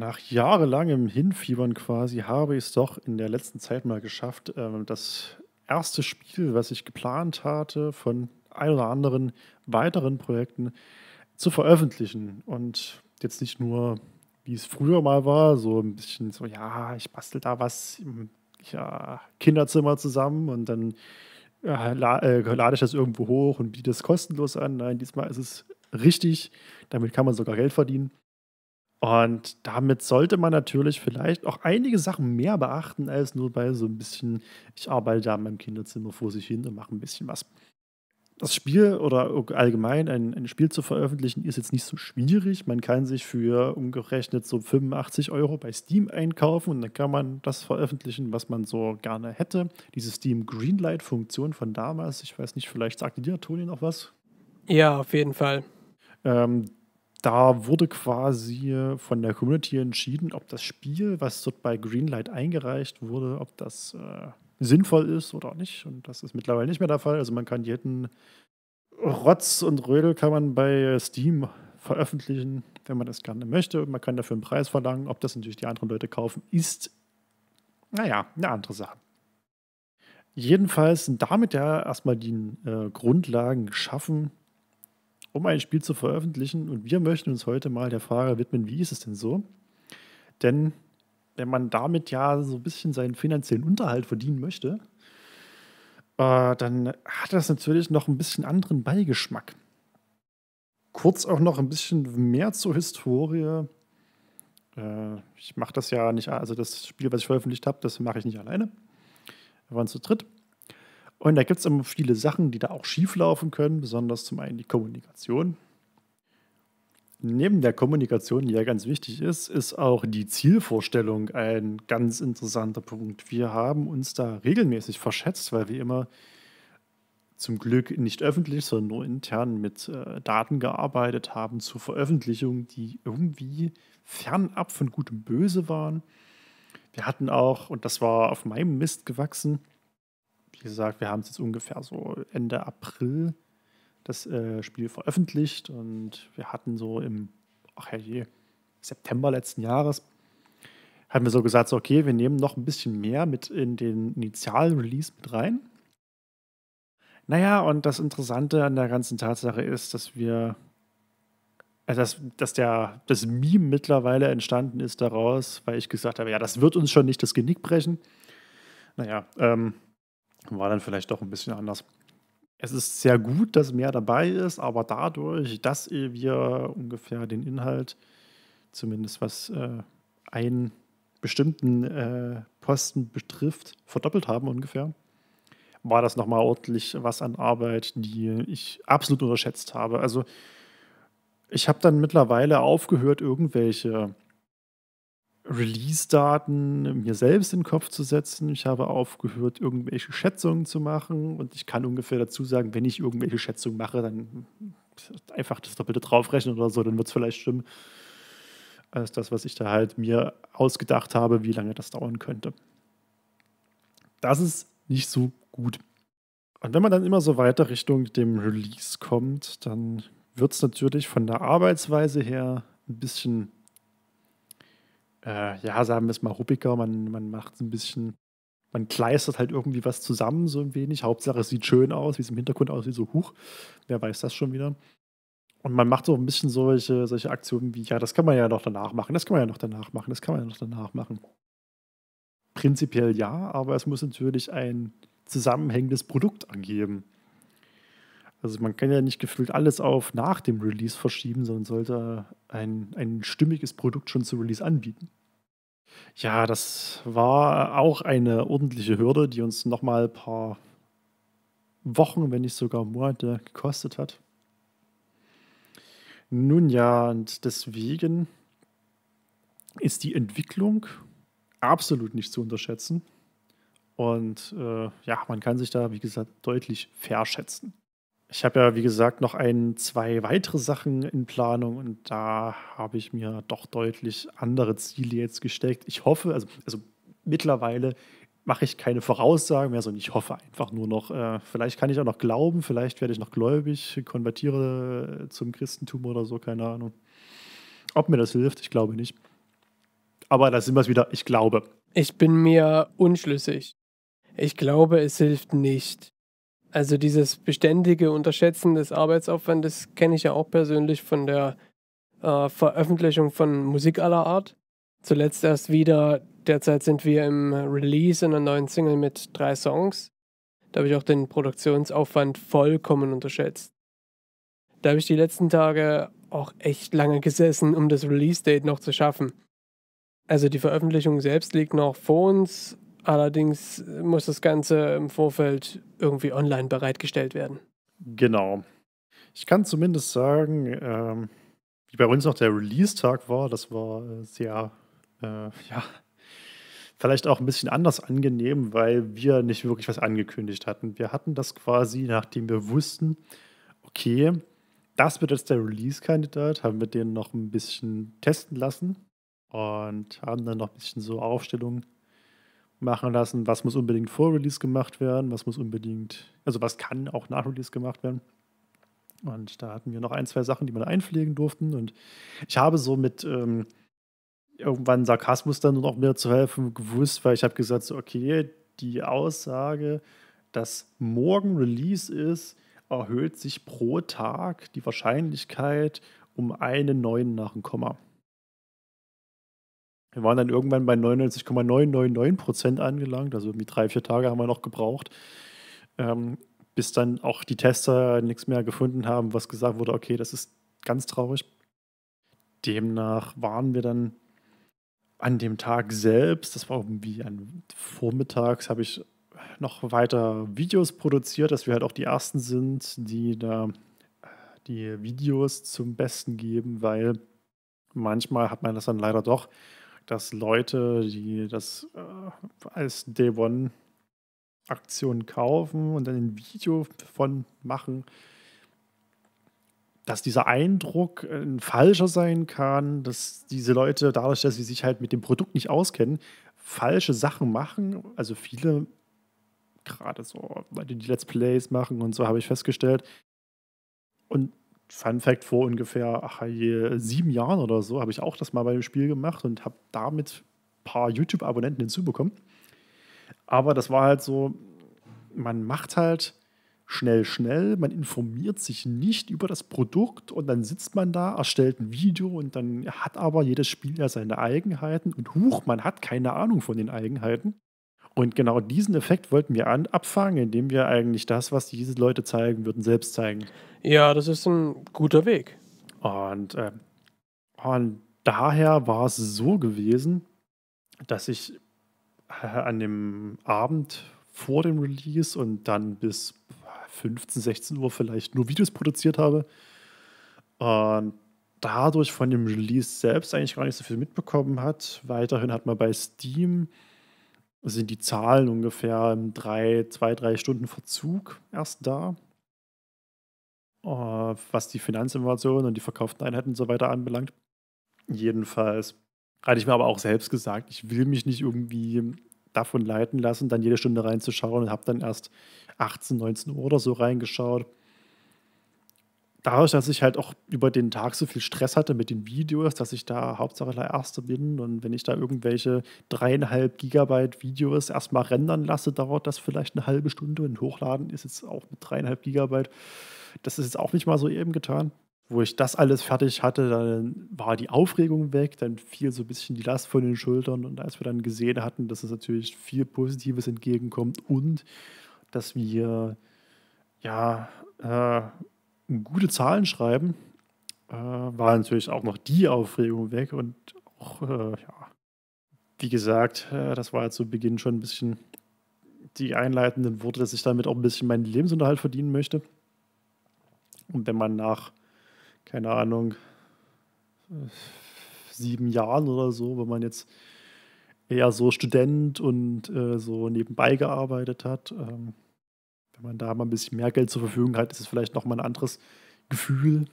Nach jahrelangem Hinfiebern quasi habe ich es doch in der letzten Zeit mal geschafft, ähm, das erste Spiel, was ich geplant hatte, von ein oder anderen weiteren Projekten zu veröffentlichen. Und jetzt nicht nur, wie es früher mal war, so ein bisschen so, ja, ich bastel da was im ja, Kinderzimmer zusammen und dann äh, äh lade ich das irgendwo hoch und biete es kostenlos an. Nein, diesmal ist es richtig, damit kann man sogar Geld verdienen. Und damit sollte man natürlich vielleicht auch einige Sachen mehr beachten, als nur bei so ein bisschen, ich arbeite da in meinem Kinderzimmer vor sich hin und mache ein bisschen was. Das Spiel oder allgemein ein, ein, Spiel zu veröffentlichen ist jetzt nicht so schwierig. Man kann sich für umgerechnet so 85 Euro bei Steam einkaufen und dann kann man das veröffentlichen, was man so gerne hätte. Diese Steam Greenlight-Funktion von damals, ich weiß nicht, vielleicht sagt dir Toni noch was? Ja, auf jeden Fall. Ähm, da wurde quasi von der Community entschieden, ob das Spiel, was dort bei Greenlight eingereicht wurde, ob das äh, sinnvoll ist oder nicht. Und das ist mittlerweile nicht mehr der Fall. Also man kann jeden Rotz und Rödel kann man bei Steam veröffentlichen, wenn man das gerne möchte. Und man kann dafür einen Preis verlangen. Ob das natürlich die anderen Leute kaufen, ist, naja, eine andere Sache. Jedenfalls sind damit ja erstmal die äh, Grundlagen geschaffen, um ein Spiel zu veröffentlichen. Und wir möchten uns heute mal der Frage widmen, wie ist es denn so? Denn wenn man damit ja so ein bisschen seinen finanziellen Unterhalt verdienen möchte, äh, dann hat das natürlich noch ein bisschen anderen Beigeschmack. Kurz auch noch ein bisschen mehr zur Historie. Äh, ich mache das ja nicht, also das Spiel, was ich veröffentlicht habe, das mache ich nicht alleine. Wir waren zu dritt. Und da gibt es immer viele Sachen, die da auch schief laufen können, besonders zum einen die Kommunikation. Neben der Kommunikation, die ja ganz wichtig ist, ist auch die Zielvorstellung ein ganz interessanter Punkt. Wir haben uns da regelmäßig verschätzt, weil wir immer zum Glück nicht öffentlich, sondern nur intern mit äh, Daten gearbeitet haben zur Veröffentlichung, die irgendwie fernab von gutem Böse waren. Wir hatten auch, und das war auf meinem Mist gewachsen, gesagt, wir haben es jetzt ungefähr so Ende April das äh, Spiel veröffentlicht und wir hatten so im, ach herrje, September letzten Jahres, haben wir so gesagt, so, okay, wir nehmen noch ein bisschen mehr mit in den initialen Release mit rein. Naja, und das Interessante an der ganzen Tatsache ist, dass wir, also dass, dass der, das Meme mittlerweile entstanden ist daraus, weil ich gesagt habe, ja, das wird uns schon nicht das Genick brechen. Naja, ähm, war dann vielleicht doch ein bisschen anders. Es ist sehr gut, dass mehr dabei ist, aber dadurch, dass wir ungefähr den Inhalt, zumindest was äh, einen bestimmten äh, Posten betrifft, verdoppelt haben ungefähr, war das nochmal ordentlich was an Arbeit, die ich absolut unterschätzt habe. Also ich habe dann mittlerweile aufgehört, irgendwelche Release-Daten mir selbst in den Kopf zu setzen. Ich habe aufgehört, irgendwelche Schätzungen zu machen und ich kann ungefähr dazu sagen, wenn ich irgendwelche Schätzungen mache, dann einfach das Doppelte draufrechnen oder so, dann wird es vielleicht stimmen. Als das, was ich da halt mir ausgedacht habe, wie lange das dauern könnte. Das ist nicht so gut. Und wenn man dann immer so weiter Richtung dem Release kommt, dann wird es natürlich von der Arbeitsweise her ein bisschen äh, ja, sagen wir es mal ruppiger, man, man macht es ein bisschen, man kleistert halt irgendwie was zusammen, so ein wenig. Hauptsache, es sieht schön aus, wie es im Hintergrund aussieht, so huch, wer weiß das schon wieder. Und man macht so ein bisschen solche, solche Aktionen wie, ja, das kann man ja noch danach machen, das kann man ja noch danach machen, das kann man ja noch danach machen. Prinzipiell ja, aber es muss natürlich ein zusammenhängendes Produkt angeben. Also man kann ja nicht gefühlt alles auf nach dem Release verschieben, sondern sollte ein, ein stimmiges Produkt schon zu Release anbieten. Ja, das war auch eine ordentliche Hürde, die uns nochmal ein paar Wochen, wenn nicht sogar Monate gekostet hat. Nun ja, und deswegen ist die Entwicklung absolut nicht zu unterschätzen. Und äh, ja, man kann sich da, wie gesagt, deutlich verschätzen. Ich habe ja, wie gesagt, noch ein, zwei weitere Sachen in Planung und da habe ich mir doch deutlich andere Ziele jetzt gesteckt. Ich hoffe, also, also mittlerweile mache ich keine Voraussagen mehr, sondern ich hoffe einfach nur noch, äh, vielleicht kann ich auch noch glauben, vielleicht werde ich noch gläubig, konvertiere zum Christentum oder so, keine Ahnung. Ob mir das hilft, ich glaube nicht. Aber da sind wir es wieder, ich glaube. Ich bin mir unschlüssig. Ich glaube, es hilft nicht. Also dieses beständige Unterschätzen des Arbeitsaufwandes kenne ich ja auch persönlich von der äh, Veröffentlichung von Musik aller Art. Zuletzt erst wieder, derzeit sind wir im Release einer neuen Single mit drei Songs. Da habe ich auch den Produktionsaufwand vollkommen unterschätzt. Da habe ich die letzten Tage auch echt lange gesessen, um das Release-Date noch zu schaffen. Also die Veröffentlichung selbst liegt noch vor uns, Allerdings äh, muss das Ganze im Vorfeld irgendwie online bereitgestellt werden. Genau. Ich kann zumindest sagen, ähm, wie bei uns noch der Release-Tag war, das war äh, sehr, äh, ja, vielleicht auch ein bisschen anders angenehm, weil wir nicht wirklich was angekündigt hatten. Wir hatten das quasi, nachdem wir wussten, okay, das wird jetzt der Release-Kandidat, haben wir den noch ein bisschen testen lassen und haben dann noch ein bisschen so Aufstellungen machen lassen, was muss unbedingt vor Release gemacht werden, was muss unbedingt, also was kann auch nach Release gemacht werden. Und da hatten wir noch ein, zwei Sachen, die wir da einpflegen durften. Und ich habe so mit ähm, irgendwann Sarkasmus dann noch mehr zu helfen gewusst, weil ich habe gesagt, so, okay, die Aussage, dass morgen Release ist, erhöht sich pro Tag die Wahrscheinlichkeit um einen neuen nach dem Komma. Wir waren dann irgendwann bei 99,999 Prozent angelangt, also irgendwie drei, vier Tage haben wir noch gebraucht, ähm, bis dann auch die Tester nichts mehr gefunden haben, was gesagt wurde, okay, das ist ganz traurig. Demnach waren wir dann an dem Tag selbst, das war irgendwie an Vormittags, habe ich noch weiter Videos produziert, dass wir halt auch die ersten sind, die da äh, die Videos zum Besten geben, weil manchmal hat man das dann leider doch, dass Leute, die das äh, als Day One Aktion kaufen und dann ein Video davon machen, dass dieser Eindruck äh, ein falscher sein kann, dass diese Leute dadurch, dass sie sich halt mit dem Produkt nicht auskennen, falsche Sachen machen. Also viele, gerade so Leute, die Let's Plays machen und so, habe ich festgestellt. Und Fun Fact, vor ungefähr ach, je, sieben Jahren oder so habe ich auch das mal bei dem Spiel gemacht und habe damit ein paar YouTube-Abonnenten hinzubekommen. Aber das war halt so, man macht halt schnell, schnell, man informiert sich nicht über das Produkt und dann sitzt man da, erstellt ein Video und dann hat aber jedes Spiel ja seine Eigenheiten und huch, man hat keine Ahnung von den Eigenheiten. Und genau diesen Effekt wollten wir an, abfangen, indem wir eigentlich das, was diese Leute zeigen würden, selbst zeigen. Ja, das ist ein guter Weg. Und, äh, und daher war es so gewesen, dass ich äh, an dem Abend vor dem Release und dann bis 15, 16 Uhr vielleicht nur Videos produziert habe. Und dadurch von dem Release selbst eigentlich gar nicht so viel mitbekommen hat. Weiterhin hat man bei Steam sind die Zahlen ungefähr im drei, zwei, drei Stunden Verzug erst da. Äh, was die Finanzinformationen und die verkauften Einheiten und so weiter anbelangt. Jedenfalls hatte ich mir aber auch selbst gesagt, ich will mich nicht irgendwie davon leiten lassen, dann jede Stunde reinzuschauen und habe dann erst 18, 19 Uhr oder so reingeschaut dadurch, dass ich halt auch über den Tag so viel Stress hatte mit den Videos, dass ich da Hauptsache der Erste bin und wenn ich da irgendwelche dreieinhalb Gigabyte Videos erstmal rendern lasse, dauert das vielleicht eine halbe Stunde und hochladen ist jetzt auch mit dreieinhalb Gigabyte. Das ist jetzt auch nicht mal so eben getan. Wo ich das alles fertig hatte, dann war die Aufregung weg, dann fiel so ein bisschen die Last von den Schultern und als wir dann gesehen hatten, dass es natürlich viel Positives entgegenkommt und dass wir ja äh, gute Zahlen schreiben, äh, war natürlich auch noch die Aufregung weg und auch, äh, ja, wie gesagt, äh, das war ja zu Beginn schon ein bisschen die einleitenden Worte, dass ich damit auch ein bisschen meinen Lebensunterhalt verdienen möchte. Und wenn man nach, keine Ahnung, äh, sieben Jahren oder so, wenn man jetzt eher so Student und äh, so nebenbei gearbeitet hat, ähm, wenn man da mal ein bisschen mehr Geld zur Verfügung hat, ist es vielleicht nochmal ein anderes Gefühl,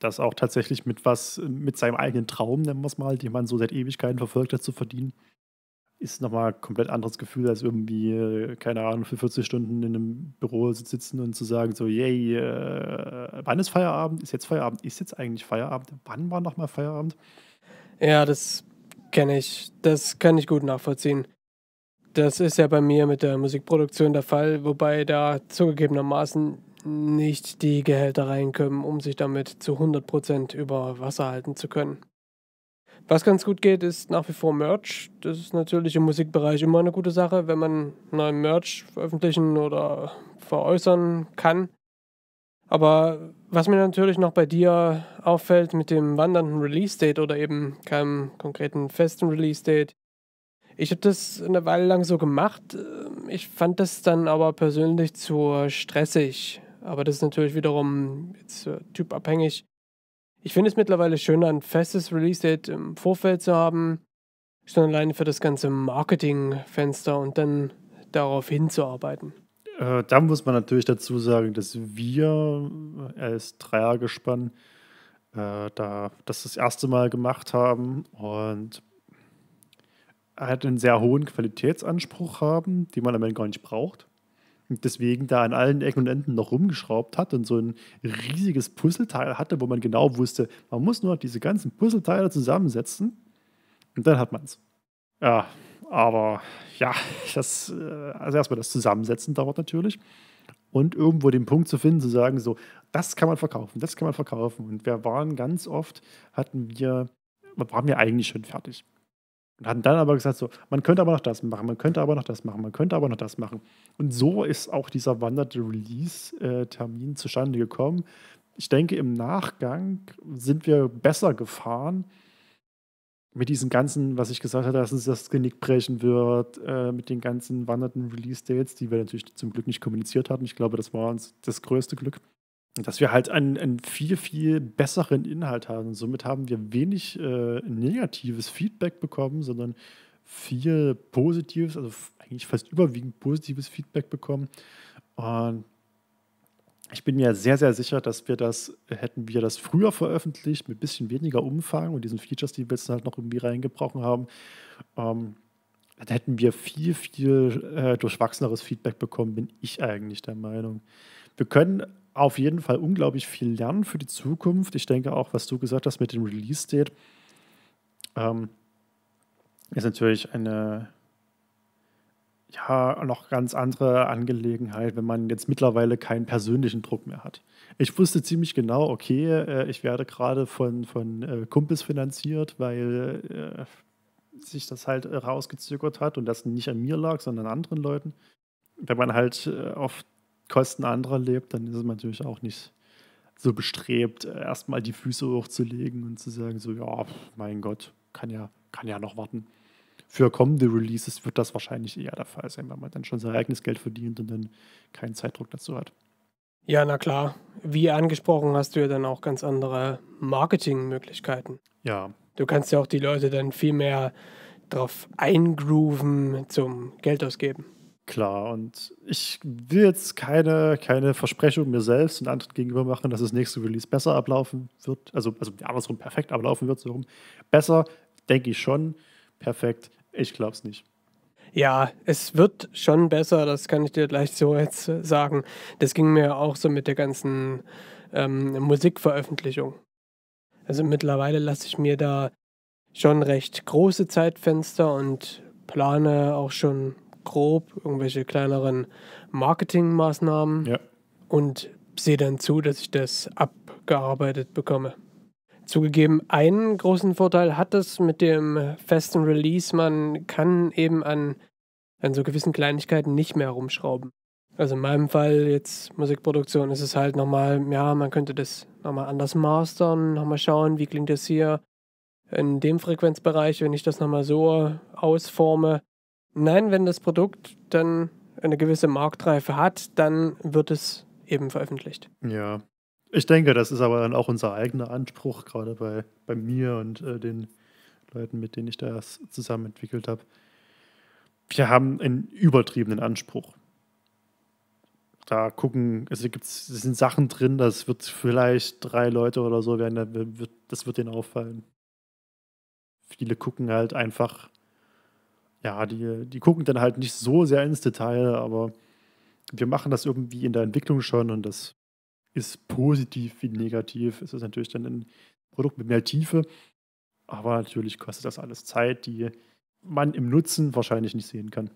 das auch tatsächlich mit was, mit seinem eigenen Traum, nennen wir es mal, den man so seit Ewigkeiten verfolgt hat, zu verdienen, ist nochmal ein komplett anderes Gefühl, als irgendwie, äh, keine Ahnung, für 40 Stunden in einem Büro zu sitzen und zu sagen, so, yay, äh, wann ist Feierabend? Ist jetzt Feierabend? Ist jetzt eigentlich Feierabend? Wann war nochmal Feierabend? Ja, das kenne ich. Das kann ich gut nachvollziehen das ist ja bei mir mit der Musikproduktion der Fall, wobei da zugegebenermaßen nicht die Gehälter reinkommen, um sich damit zu 100% über Wasser halten zu können. Was ganz gut geht, ist nach wie vor Merch. Das ist natürlich im Musikbereich immer eine gute Sache, wenn man neuen Merch veröffentlichen oder veräußern kann. Aber was mir natürlich noch bei dir auffällt mit dem wandernden Release-Date oder eben keinem konkreten festen Release-Date, ich habe das eine Weile lang so gemacht. Ich fand das dann aber persönlich zu stressig. Aber das ist natürlich wiederum jetzt äh, typabhängig. Ich finde es mittlerweile schöner, ein festes Release-Date im Vorfeld zu haben, schon alleine für das ganze Marketingfenster und dann darauf hinzuarbeiten. Äh, da muss man natürlich dazu sagen, dass wir als äh, Dreiergespann äh, da das das erste Mal gemacht haben und halt einen sehr hohen Qualitätsanspruch haben, die man am Ende gar nicht braucht. Und deswegen da an allen Ecken und Enden noch rumgeschraubt hat und so ein riesiges Puzzleteil hatte, wo man genau wusste, man muss nur diese ganzen Puzzleteile zusammensetzen und dann hat man es. Ja, aber ja, das, äh, also erstmal das Zusammensetzen dauert natürlich und irgendwo den Punkt zu finden, zu sagen, so, das kann man verkaufen, das kann man verkaufen. Und wir waren ganz oft, hatten wir, waren wir eigentlich schon fertig. Und hatten dann aber gesagt, so, man könnte aber noch das machen, man könnte aber noch das machen, man könnte aber noch das machen. Und so ist auch dieser wanderte Release-Termin äh, zustande gekommen. Ich denke, im Nachgang sind wir besser gefahren mit diesen ganzen, was ich gesagt hatte, dass uns das Genick brechen wird, äh, mit den ganzen wandernden Release-Dates, die wir natürlich zum Glück nicht kommuniziert hatten. Ich glaube, das war uns das größte Glück dass wir halt einen, einen, viel, viel besseren Inhalt haben. somit haben wir wenig äh, negatives Feedback bekommen, sondern viel positives, also eigentlich fast überwiegend positives Feedback bekommen. Und ich bin mir sehr, sehr sicher, dass wir das, hätten wir das früher veröffentlicht, mit ein bisschen weniger Umfang und diesen Features, die wir jetzt halt noch irgendwie reingebrochen haben, ähm, dann hätten wir viel, viel äh, durchwachseneres Feedback bekommen, bin ich eigentlich der Meinung. Wir können auf jeden Fall unglaublich viel lernen für die Zukunft. Ich denke auch, was du gesagt hast mit dem Release-Date, ähm, ist natürlich eine ja noch ganz andere Angelegenheit, wenn man jetzt mittlerweile keinen persönlichen Druck mehr hat. Ich wusste ziemlich genau, okay, äh, ich werde gerade von, von äh, Kumpels finanziert, weil äh, sich das halt rausgezögert hat und das nicht an mir lag, sondern an anderen Leuten. Wenn man halt auf Kosten anderer lebt, dann ist es natürlich auch nicht so bestrebt, äh, erstmal die Füße hochzulegen und zu sagen, so, ja, mein Gott, kann ja, kann ja noch warten. Für kommende Releases wird das wahrscheinlich eher der Fall sein, wenn man dann schon sein eigenes Geld verdient und dann keinen Zeitdruck dazu hat. Ja, na klar. Wie angesprochen, hast du ja dann auch ganz andere Marketingmöglichkeiten. Ja. Du kannst ja auch die Leute dann viel mehr drauf eingrooven zum Geld ausgeben klar. Und ich will jetzt keine, keine Versprechung mir selbst und anderen gegenüber machen, dass das nächste Release besser ablaufen wird. Also, also andersrum perfekt ablaufen wird, so rum. Besser, denke ich schon. Perfekt, ich glaube es nicht. Ja, es wird schon besser, das kann ich dir gleich so jetzt sagen. Das ging mir auch so mit der ganzen ähm, Musikveröffentlichung. Also mittlerweile lasse ich mir da schon recht große Zeitfenster und plane auch schon grob irgendwelche kleineren Marketingmaßnahmen ja. und sehe dann zu, dass ich das abgearbeitet bekomme. Zugegeben, einen großen Vorteil hat das mit dem festen Release. Man kann eben an, an so gewissen Kleinigkeiten nicht mehr rumschrauben. Also in meinem Fall jetzt Musikproduktion ist es halt nochmal, ja, man könnte das nochmal anders mastern, nochmal schauen, wie klingt das hier in dem Frequenzbereich, wenn ich das nochmal so ausforme. Nein, wenn das Produkt dann eine gewisse Marktreife hat, dann wird es eben veröffentlicht. Ja. Ich denke, das ist aber dann auch unser eigener Anspruch, gerade bei, bei mir und äh, den Leuten, mit denen ich das zusammen entwickelt habe. Wir haben einen übertriebenen Anspruch. Da gucken, also gibt's, es sind Sachen drin, das wird vielleicht drei Leute oder so werden, das wird denen auffallen. Viele gucken halt einfach ja, die, die gucken dann halt nicht so sehr ins Detail, aber wir machen das irgendwie in der Entwicklung schon und das ist positiv wie negativ. Es ist natürlich dann ein Produkt mit mehr Tiefe, aber natürlich kostet das alles Zeit, die man im Nutzen wahrscheinlich nicht sehen kann.